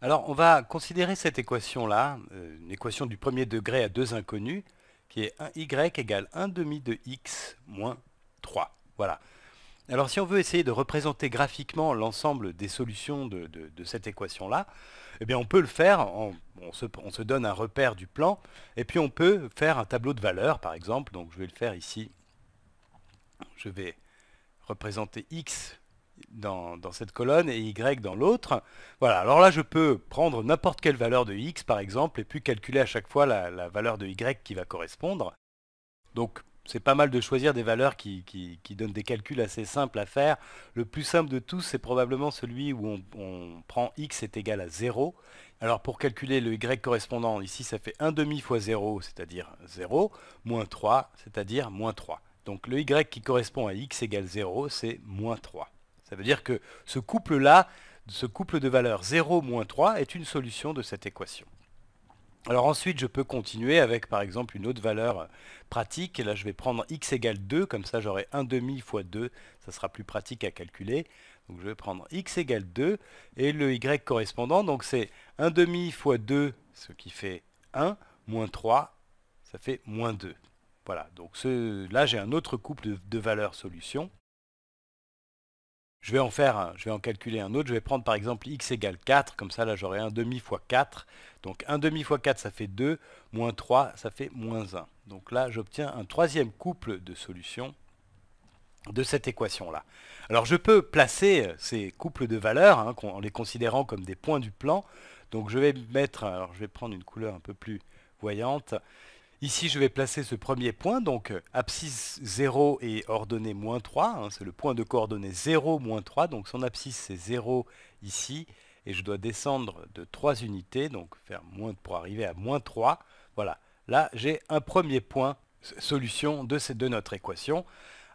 Alors on va considérer cette équation-là, euh, une équation du premier degré à deux inconnus, qui est 1y égale 1 demi de x moins 3. Voilà. Alors si on veut essayer de représenter graphiquement l'ensemble des solutions de, cette équation-là, eh bien on peut le faire, on, se, on, se, donne un repère du plan, et puis on peut faire un tableau de valeurs par exemple, donc je vais le faire ici, je vais représenter x dans, cette colonne et y dans l'autre. Voilà, alors là je peux prendre n'importe quelle valeur de x par exemple et puis calculer à chaque fois la, valeur de y qui va correspondre. Donc c'est pas mal de choisir des valeurs qui, donnent des calculs assez simples à faire. Le plus simple de tous, c'est probablement celui où on, on, prend x est égal à 0. Alors pour calculer le y correspondant, ici ça fait 1 demi fois 0, c'est-à-dire 0, moins 3, c'est-à-dire moins 3. Donc le y qui correspond à x égale 0, c'est moins 3. Ça veut dire que ce couple-là, ce couple de valeurs 0 moins 3 est une solution de cette équation. Alors ensuite, je peux continuer avec par exemple une autre valeur euh, pratique. là, je vais prendre x égale 2, comme ça j'aurai 1 demi fois 2, ça sera plus pratique à calculer. Donc je vais prendre x égale 2 et le y correspondant, donc c'est 1 demi fois 2, ce qui fait 1, moins 3, ça fait moins 2. Voilà, donc là j'ai un autre couple de, valeurs solution. Je vais en faire, je vais en calculer un autre. Je vais prendre par exemple x égale 4. Comme ça, là, j'aurai 1 demi fois 4. Donc 1 demi fois 4, ça fait 2. Moins 3, ça fait moins 1. Donc là, j'obtiens un troisième couple de solutions de cette équation-là. Alors je peux placer euh, ces couples de valeurs hein, en les considérant comme des points du plan. Donc je vais mettre, alors je vais prendre une couleur un peu plus voyante. Ici, je vais placer ce premier point, donc euh, abscisse 0 et ordonnée moins 3. Hein, c'est le point de coordonnée 0, moins 3. Donc son abscisse, c'est 0 ici. Et je dois descendre de 3 unités, donc faire moins pour arriver à moins 3. Voilà, là, j'ai un premier point solution de, ces, de notre équation.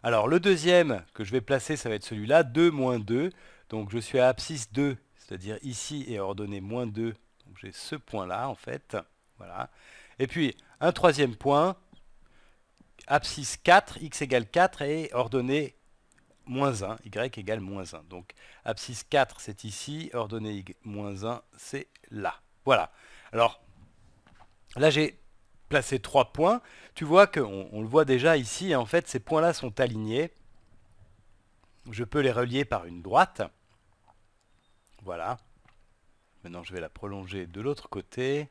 Alors le deuxième que je vais placer, ça va être celui-là, 2 moins 2. Donc je suis à abscisse 2, c'est-à-dire ici, et ordonnée moins 2. Donc j'ai ce point-là, en fait. Voilà. Et puis, un troisième point, abscisse 4, x égale 4 et ordonnée moins 1, y égale moins 1. Donc abscisse 4 c'est ici, ordonnée moins 1 c'est là. Voilà. Alors là j'ai placé trois points. Tu vois qu'on le voit déjà ici, en fait ces points là sont alignés. Je peux les relier par une droite. Voilà. Maintenant je vais la prolonger de l'autre côté.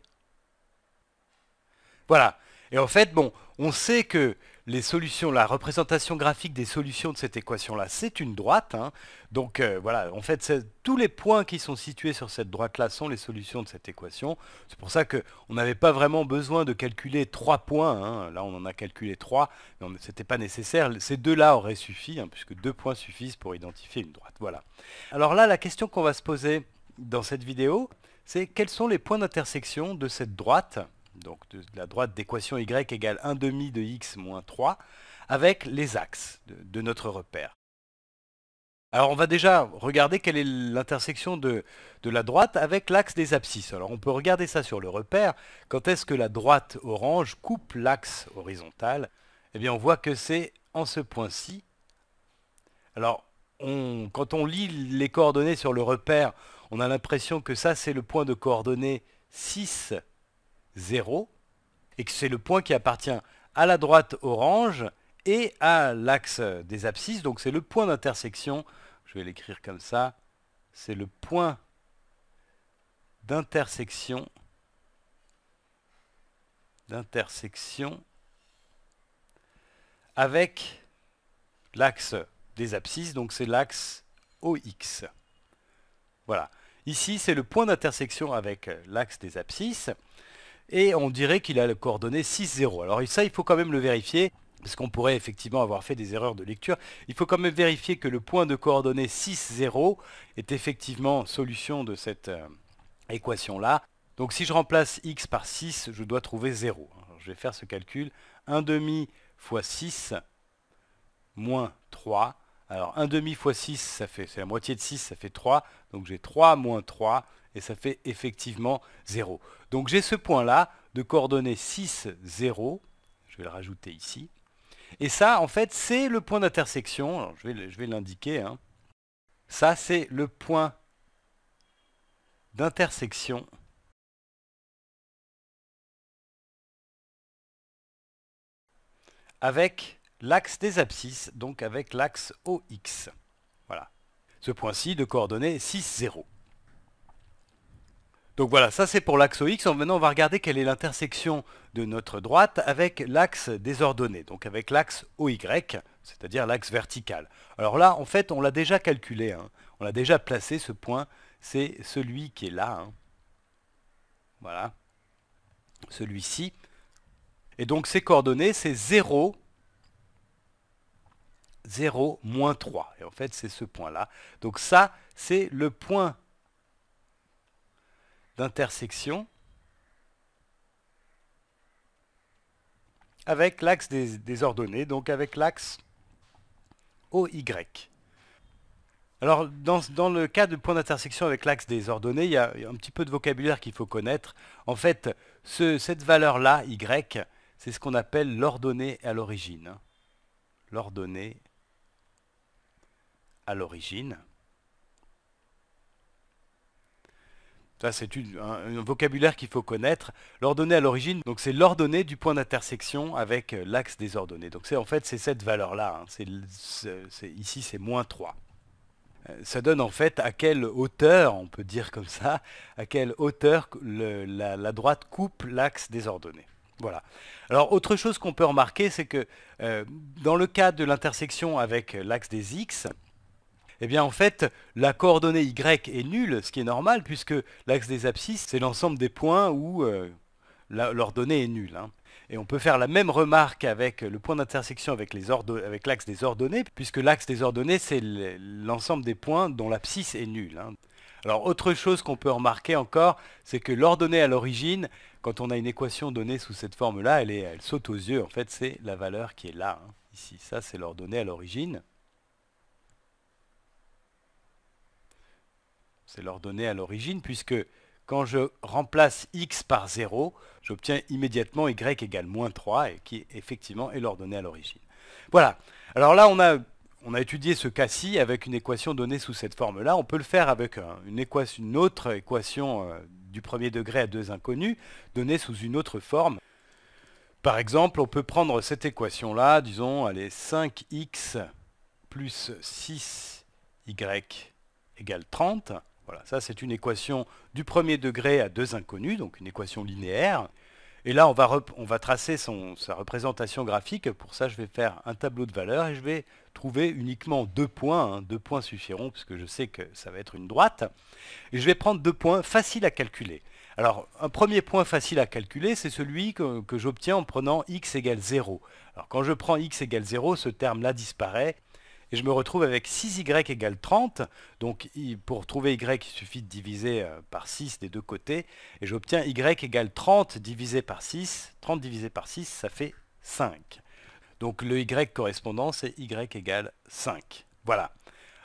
Voilà. Et en fait, bon, on sait que les solutions, la représentation graphique des solutions de cette équation-là, c'est une droite. Hein. Donc euh, voilà, en fait, tous les points qui sont situés sur cette droite-là sont les solutions de cette équation. C'est pour ça qu'on n'avait pas vraiment besoin de calculer trois points. Hein. Là, on en a calculé trois, mais ce n'était pas nécessaire. Ces deux-là auraient suffi, hein, puisque deux points suffisent pour identifier une droite. Voilà. Alors là, la question qu'on va se poser dans cette vidéo, c'est quels sont les points d'intersection de cette droite donc de, la droite d'équation y égale 1 demi de x moins 3, avec les axes de, notre repère. Alors on va déjà regarder quelle est l'intersection de, la droite avec l'axe des abscisses. Alors on peut regarder ça sur le repère. Quand est-ce que la droite orange coupe l'axe horizontal Eh bien on voit que c'est en ce point-ci. Alors quand on lit les coordonnées sur le repère, on a l'impression que ça c'est le point de coordonnées 6 0, et que c'est le point qui appartient à la droite orange et à l'axe des abscisses, donc c'est le point d'intersection, je vais l'écrire comme ça, c'est le point d'intersection d'intersection avec l'axe des abscisses, donc c'est l'axe OX. Voilà. Ici, c'est le point d'intersection avec l'axe des abscisses et on dirait qu'il a la coordonnée 6-0. Alors ça, il faut quand même le vérifier parce qu'on pourrait effectivement avoir fait des erreurs de lecture. Il faut quand même vérifier que le point de coordonnée 6-0 est effectivement solution de cette euh, équation-là. Donc si je remplace x par 6, je dois trouver 0. je vais faire ce calcul. 1 demi fois 6 moins 3. Alors 1 demi fois 6, c'est la moitié de 6, ça fait 3. Donc j'ai 3 moins 3 et ça fait effectivement 0. Donc j'ai ce point-là de coordonnées 6, 0. Je vais le rajouter ici. Et ça, en fait, c'est le point d'intersection. Je vais, l'indiquer. Hein. Ça, c'est le point d'intersection avec l'axe des abscisses, donc avec l'axe OX. Voilà. Ce point-ci de coordonnées 6, 0. Donc voilà, ça c'est pour l'axe OX. Maintenant, on va regarder quelle est l'intersection de notre droite avec l'axe des ordonnées, donc avec l'axe OY, c'est-à-dire l'axe vertical. Alors là, en fait, on l'a déjà calculé. Hein. On l'a déjà placé, ce point. C'est celui qui est là. Hein. Voilà. Celui-ci. Et donc, ces coordonnées, c'est 0, 0, moins 3. Et en fait, c'est ce point-là. Donc ça, c'est le point d'intersection avec l'axe des, ordonnées, donc avec l'axe OY. Alors dans, le cas de point d'intersection avec l'axe des ordonnées, il y a un petit peu de vocabulaire qu'il faut connaître. En fait, cette valeur-là, Y, c'est ce qu'on appelle l'ordonnée à l'origine. L'ordonnée à l'origine. c'est un, vocabulaire qu'il faut connaître. L'ordonnée à l'origine, donc c'est l'ordonnée du point d'intersection avec euh, l'axe des ordonnées. Donc c'est en fait c'est cette valeur-là. Hein. ici, c'est moins 3. Euh, ça donne en fait à quelle hauteur, on peut dire comme ça, à quelle hauteur la, droite coupe l'axe des ordonnées. Voilà. Alors autre chose qu'on peut remarquer, c'est que euh, dans le cas de l'intersection avec l'axe des x, eh bien en fait, la coordonnée y est nulle, ce qui est normal, puisque l'axe des abscisses, c'est l'ensemble des points où euh, l'ordonnée est nulle. Hein. Et on peut faire la même remarque avec le point d'intersection avec l'axe des ordonnées, puisque l'axe des ordonnées, c'est l'ensemble des points dont l'abscisse est nulle. Hein. Alors autre chose qu'on peut remarquer encore, c'est que l'ordonnée à l'origine, quand on a une équation donnée sous cette forme-là, elle, saute aux yeux, en fait c'est la valeur qui est là. Hein. Ici, ça c'est l'ordonnée à l'origine. c'est l'ordonnée à l'origine, puisque quand je remplace x par 0, j'obtiens immédiatement y égale moins 3, et qui effectivement est l'ordonnée à l'origine. Voilà. Alors là, on a, on a étudié ce cas-ci avec une équation donnée sous cette forme-là. On peut le faire avec une, autre équation euh, du premier degré à deux inconnus, donnée sous une autre forme. Par exemple, on peut prendre cette équation-là, disons, est 5x plus 6y égale 30. Voilà, ça c'est une équation du premier degré à deux inconnus, donc une équation linéaire. Et là, on va, on va tracer sa représentation graphique. Pour ça, je vais faire un tableau de valeurs et je vais trouver uniquement deux points. Hein, deux points suffiront, puisque je sais que ça va être une droite. Et je vais prendre deux points faciles à calculer. Alors, un premier point facile à calculer, c'est celui que, que j'obtiens en prenant x égale 0. Alors, quand je prends x égale 0, ce terme-là disparaît et je me retrouve avec 6y égale 30. Donc pour trouver y, il suffit de diviser euh, par 6 des deux côtés, et j'obtiens y égale 30 divisé par 6. 30 divisé par 6, ça fait 5. Donc le y correspondant, c'est y égale 5. Voilà.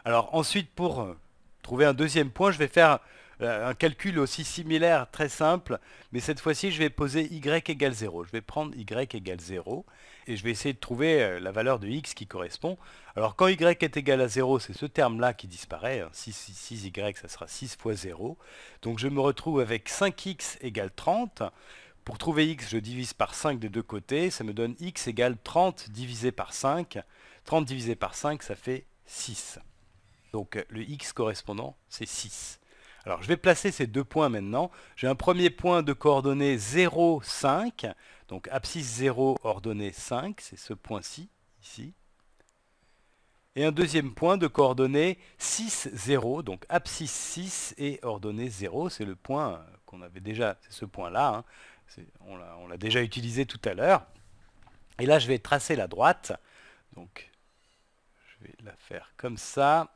Alors ensuite, pour euh, trouver un deuxième point, je vais faire euh, un calcul aussi similaire, très simple, mais cette fois-ci, je vais poser y égale 0. Je vais prendre y égale 0 et je vais essayer de trouver euh, la valeur de x qui correspond. Alors quand y est égal à 0, c'est ce terme-là qui disparaît. 6, hein. y ça sera 6 fois 0. Donc je me retrouve avec 5x égale 30. Pour trouver x, je divise par 5 des deux côtés. Ça me donne x égale 30 divisé par 5. 30 divisé par 5, ça fait 6. Donc le x correspondant, c'est 6. Alors je vais placer ces deux points maintenant. J'ai un premier point de coordonnées 0, 5. Donc abscisse 0, ordonnée 5, c'est ce point-ci, ici. Et un deuxième point de coordonnées 6, 0, donc abscisse 6 et ordonnée 0, c'est le point qu'on avait déjà, c'est ce point-là, hein. on l'a déjà utilisé tout à l'heure. Et là, je vais tracer la droite. Donc, je vais la faire comme ça.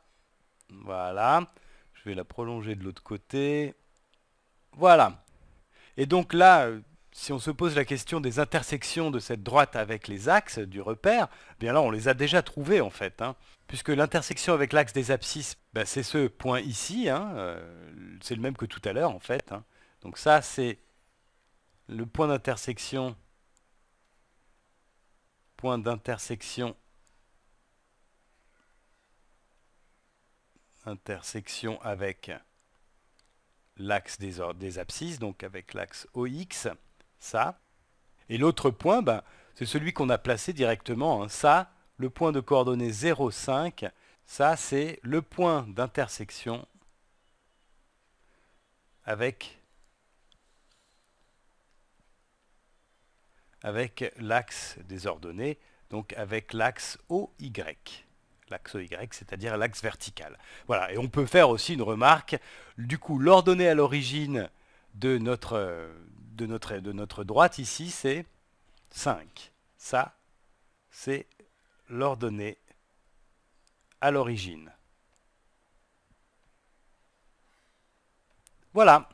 Voilà. Je vais la prolonger de l'autre côté. Voilà. Et donc là, euh, si on se pose la question des intersections de cette droite avec les axes du repère, eh bien là on les a déjà trouvés en fait. Hein. puisque l'intersection avec l'axe des abscisses, bah, c'est ce point ici, hein, euh, c'est le même que tout à l'heure en fait. Hein. Donc ça c'est le point d'intersection, point d'intersection intersection avec l'axe des, des, abscisses, donc avec l'axe OX, ça. Et l'autre point, ben, c'est celui qu'on a placé directement, hein. ça, le point de coordonnées 0,5, ça c'est le point d'intersection avec, avec l'axe des ordonnées, donc avec l'axe OY l'axe Y, c'est-à-dire l'axe vertical. Voilà, et on peut faire aussi une remarque, du coup l'ordonnée à l'origine de notre, de, notre, de notre droite ici, c'est 5. Ça, c'est l'ordonnée à l'origine. Voilà.